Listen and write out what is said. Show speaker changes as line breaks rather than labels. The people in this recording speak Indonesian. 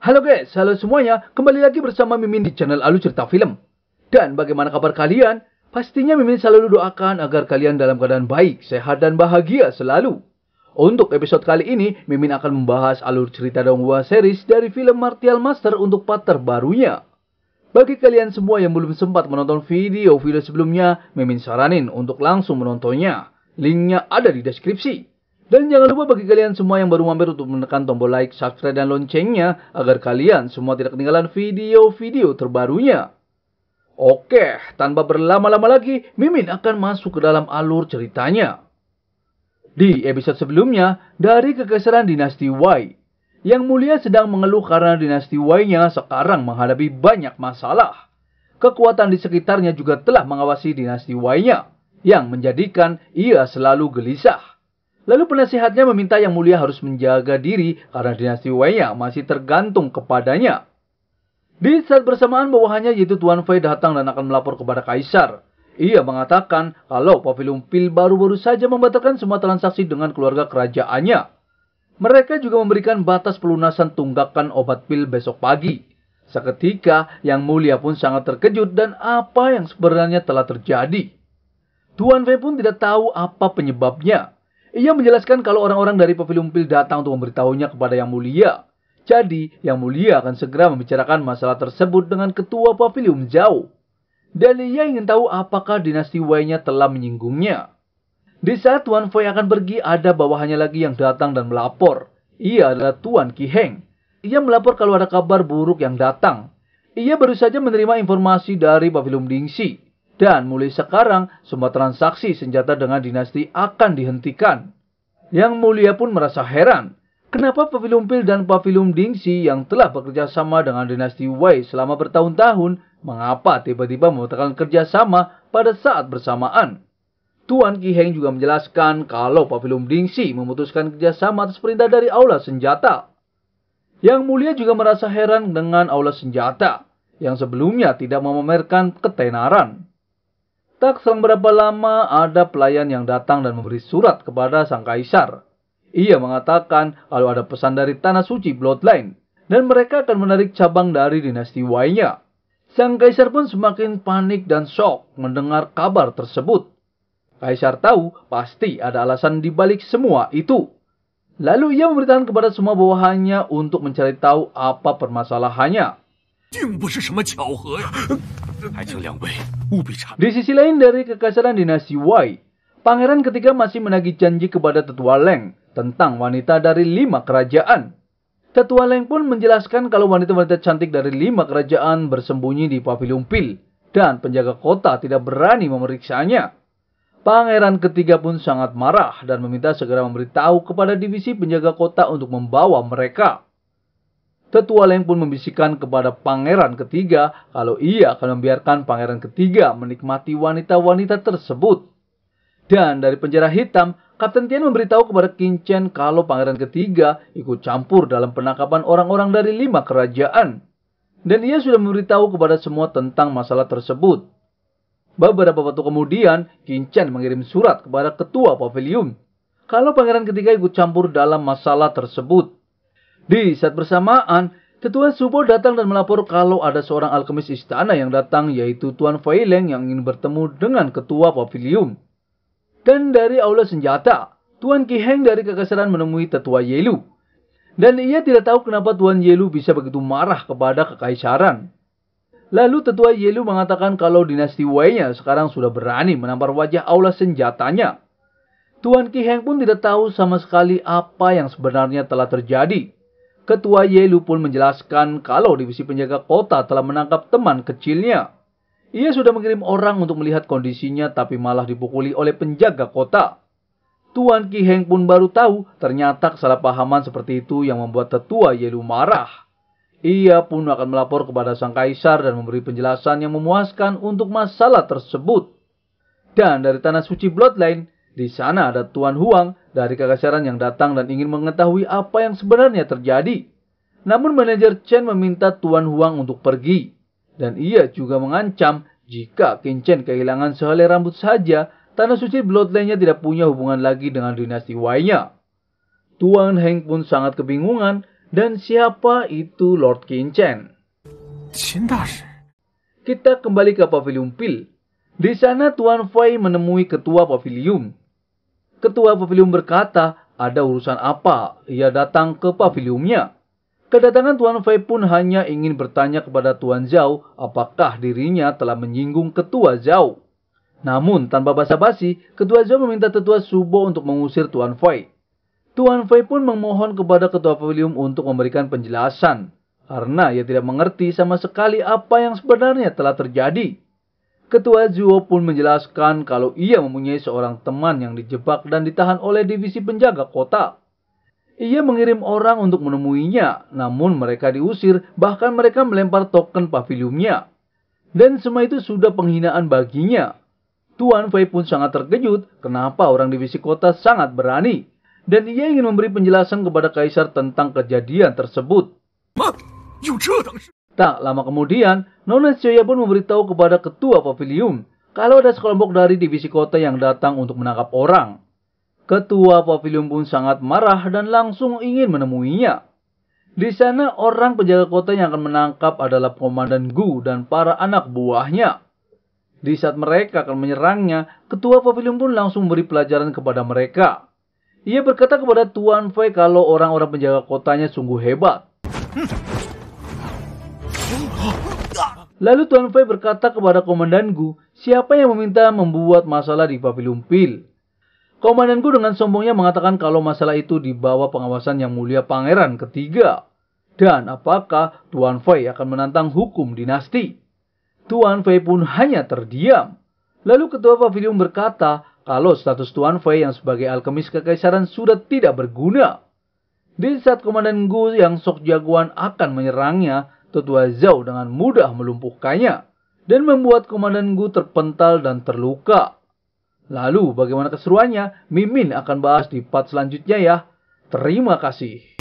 Halo guys, halo semuanya. Kembali lagi bersama Mimin di channel Alu Cerita Film. Dan bagaimana kabar kalian? Pastinya Mimin selalu doakan agar kalian dalam keadaan baik, sehat, dan bahagia selalu. Untuk episode kali ini, Mimin akan membahas alur cerita Donghua series dari film Martial Master untuk part terbarunya. Bagi kalian semua yang belum sempat menonton video-video sebelumnya, Mimin saranin untuk langsung menontonnya. Linknya ada di deskripsi. Dan jangan lupa bagi kalian semua yang baru mampir untuk menekan tombol like, subscribe, dan loncengnya agar kalian semua tidak ketinggalan video-video terbarunya. Oke, tanpa berlama-lama lagi, Mimin akan masuk ke dalam alur ceritanya. Di episode sebelumnya, dari kegeseran dinasti Y, yang mulia sedang mengeluh karena dinasti Y-nya sekarang menghadapi banyak masalah. Kekuatan di sekitarnya juga telah mengawasi dinasti Y-nya, yang menjadikan ia selalu gelisah. Lalu penasihatnya meminta yang mulia harus menjaga diri karena dinasti Wei masih tergantung kepadanya. Di saat bersamaan bawahannya yaitu Tuan Fei datang dan akan melapor kepada Kaisar. Ia mengatakan kalau Pavilion Pil baru-baru saja membatalkan semua transaksi dengan keluarga kerajaannya. Mereka juga memberikan batas pelunasan tunggakan obat pil besok pagi. Seketika, Yang Mulia pun sangat terkejut dan apa yang sebenarnya telah terjadi. Tuan Fei pun tidak tahu apa penyebabnya. Ia menjelaskan kalau orang-orang dari Pil datang untuk memberitahunya kepada Yang Mulia. Jadi, Yang Mulia akan segera membicarakan masalah tersebut dengan ketua Pavilion jauh. Dan ia ingin tahu apakah dinasti Wei-nya telah menyinggungnya. Di saat Tuan Fei akan pergi, ada bawahannya lagi yang datang dan melapor. Ia adalah Tuan Ki Heng. Ia melapor kalau ada kabar buruk yang datang. Ia baru saja menerima informasi dari Pavilion Dingxi dan mulai sekarang, semua transaksi senjata dengan dinasti akan dihentikan. Yang mulia pun merasa heran. Kenapa Pavilum Pil dan Pavilum Dingsi yang telah bekerja sama dengan dinasti Wei selama bertahun-tahun, mengapa tiba-tiba membatalkan kerjasama pada saat bersamaan? Tuan Ki Heng juga menjelaskan kalau Pavilum Dingsi memutuskan kerjasama atas perintah dari Aula Senjata. Yang mulia juga merasa heran dengan Aula Senjata yang sebelumnya tidak memamerkan ketenaran. Tak seberapa lama ada pelayan yang datang dan memberi surat kepada sang kaisar. Ia mengatakan kalau ada pesan dari tanah suci bloodline dan mereka akan menarik cabang dari dinasti Wainya. Sang kaisar pun semakin panik dan shock mendengar kabar tersebut. Kaisar tahu pasti ada alasan di balik semua itu. Lalu ia memberitahukan kepada semua bawahannya untuk mencari tahu apa permasalahannya. 并不是什么巧合呀。di sisi lain dari kekaisaran dinasti Wei, pangeran ketiga masih menagih janji kepada tetua Leng tentang wanita dari lima kerajaan. Tetua Leng pun menjelaskan kalau wanita-wanita cantik dari lima kerajaan bersembunyi di pavilion pil dan penjaga kota tidak berani memeriksanya. Pangeran ketiga pun sangat marah dan meminta segera memberitahu kepada divisi penjaga kota untuk membawa mereka. Tetua Leng pun membisikkan kepada pangeran ketiga kalau ia akan membiarkan pangeran ketiga menikmati wanita-wanita tersebut. Dan dari penjara hitam, Kapten Tian memberitahu kepada Chen kalau pangeran ketiga ikut campur dalam penangkapan orang-orang dari lima kerajaan. Dan ia sudah memberitahu kepada semua tentang masalah tersebut. Beberapa waktu kemudian, Chen mengirim surat kepada ketua pavilion kalau pangeran ketiga ikut campur dalam masalah tersebut. Di saat bersamaan, Tetua Subo datang dan melapor kalau ada seorang alkemis istana yang datang yaitu Tuan Feileng yang ingin bertemu dengan ketua pavilium. Dan dari aula senjata, Tuan Ki Heng dari kekasaran menemui tetua Yelu. Dan ia tidak tahu kenapa Tuan Yelu bisa begitu marah kepada kekaisaran. Lalu tetua Yelu mengatakan kalau dinasti Wei-nya sekarang sudah berani menampar wajah aula senjatanya. Tuan Ki Heng pun tidak tahu sama sekali apa yang sebenarnya telah terjadi. Ketua Yelu pun menjelaskan kalau divisi penjaga kota telah menangkap teman kecilnya. Ia sudah mengirim orang untuk melihat kondisinya tapi malah dipukuli oleh penjaga kota. Tuan Ki Heng pun baru tahu ternyata kesalahpahaman seperti itu yang membuat tetua Yelu marah. Ia pun akan melapor kepada Sang Kaisar dan memberi penjelasan yang memuaskan untuk masalah tersebut. Dan dari Tanah Suci Bloodline, di sana ada Tuan Huang dari kekaisaran yang datang dan ingin mengetahui apa yang sebenarnya terjadi. Namun manajer Chen meminta Tuan Huang untuk pergi. Dan ia juga mengancam jika Qin Chen kehilangan sehelai rambut saja, Tanah Suci Bloodline-nya tidak punya hubungan lagi dengan dinasti Wai-nya. Tuan Heng pun sangat kebingungan dan siapa itu Lord Qin Chen. Kita kembali ke Pavilium Pil. Di sana Tuan Fei menemui ketua pavilium. Ketua pavilium berkata, ada urusan apa ia datang ke paviliumnya. Kedatangan Tuan Fei pun hanya ingin bertanya kepada Tuan Zhao apakah dirinya telah menyinggung ketua Zhao. Namun, tanpa basa-basi, ketua Zhao meminta tetua Subo untuk mengusir Tuan Fei. Tuan Fei pun memohon kepada ketua pavilion untuk memberikan penjelasan, karena ia tidak mengerti sama sekali apa yang sebenarnya telah terjadi. Ketua Zhuo pun menjelaskan kalau ia mempunyai seorang teman yang dijebak dan ditahan oleh divisi penjaga kota. Ia mengirim orang untuk menemuinya, namun mereka diusir, bahkan mereka melempar token paviliumnya. Dan semua itu sudah penghinaan baginya. Tuan Fei pun sangat terkejut kenapa orang divisi kota sangat berani. Dan ia ingin memberi penjelasan kepada kaisar tentang kejadian tersebut. tak lama kemudian, Nona Sioya pun memberitahu kepada ketua pavilium kalau ada sekelompok dari divisi kota yang datang untuk menangkap orang. Ketua Pavilion pun sangat marah dan langsung ingin menemuinya. Di sana orang penjaga kota yang akan menangkap adalah Komandan Gu dan para anak buahnya. Di saat mereka akan menyerangnya, Ketua Pavilion pun langsung beri pelajaran kepada mereka. Ia berkata kepada Tuan Fei kalau orang-orang penjaga kotanya sungguh hebat. Lalu Tuan Fei berkata kepada Komandan Gu, siapa yang meminta membuat masalah di Pavilion Pil? Komandanku dengan sombongnya mengatakan kalau masalah itu di bawah pengawasan yang mulia pangeran ketiga. Dan apakah Tuan Fei akan menantang hukum dinasti? Tuan Fei pun hanya terdiam. Lalu ketua pavilion berkata kalau status Tuan Fei yang sebagai alkemis kekaisaran sudah tidak berguna. Di saat komandan Gu yang sok jagoan akan menyerangnya, Tetua Zhao dengan mudah melumpuhkannya dan membuat komandan Gu terpental dan terluka. Lalu bagaimana keseruannya? Mimin akan bahas di part selanjutnya ya. Terima kasih.